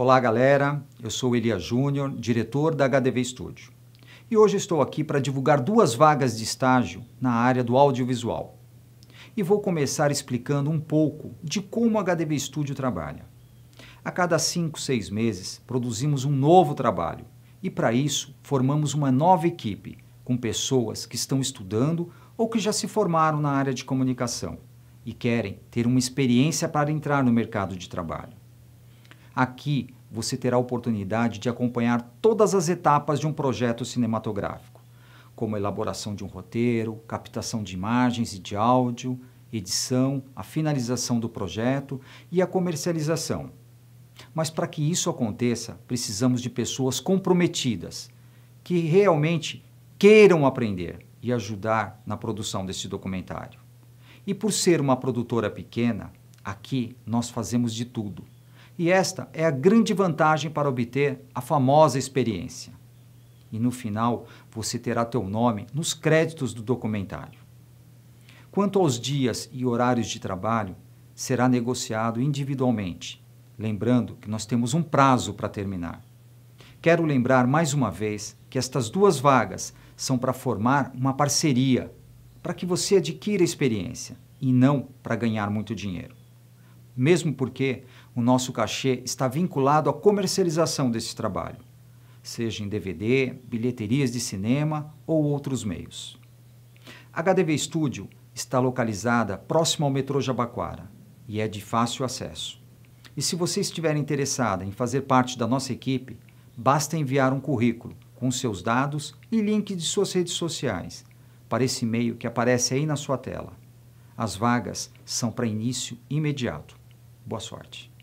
Olá, galera. Eu sou Elia Júnior, diretor da HDV Studio. E hoje estou aqui para divulgar duas vagas de estágio na área do audiovisual. E vou começar explicando um pouco de como a HDV Studio trabalha. A cada 5, 6 meses, produzimos um novo trabalho e, para isso, formamos uma nova equipe com pessoas que estão estudando ou que já se formaram na área de comunicação e querem ter uma experiência para entrar no mercado de trabalho. Aqui você terá a oportunidade de acompanhar todas as etapas de um projeto cinematográfico, como a elaboração de um roteiro, captação de imagens e de áudio, edição, a finalização do projeto e a comercialização. Mas para que isso aconteça, precisamos de pessoas comprometidas, que realmente queiram aprender e ajudar na produção desse documentário. E por ser uma produtora pequena, aqui nós fazemos de tudo e esta é a grande vantagem para obter a famosa experiência. E no final, você terá teu nome nos créditos do documentário. Quanto aos dias e horários de trabalho, será negociado individualmente, lembrando que nós temos um prazo para terminar. Quero lembrar mais uma vez que estas duas vagas são para formar uma parceria, para que você adquira experiência e não para ganhar muito dinheiro. Mesmo porque o nosso cachê está vinculado à comercialização desse trabalho, seja em DVD, bilheterias de cinema ou outros meios. A HDV Studio está localizada próximo ao metrô Jabaquara e é de fácil acesso. E se você estiver interessada em fazer parte da nossa equipe, basta enviar um currículo com seus dados e link de suas redes sociais para esse e-mail que aparece aí na sua tela. As vagas são para início imediato. Boa sorte!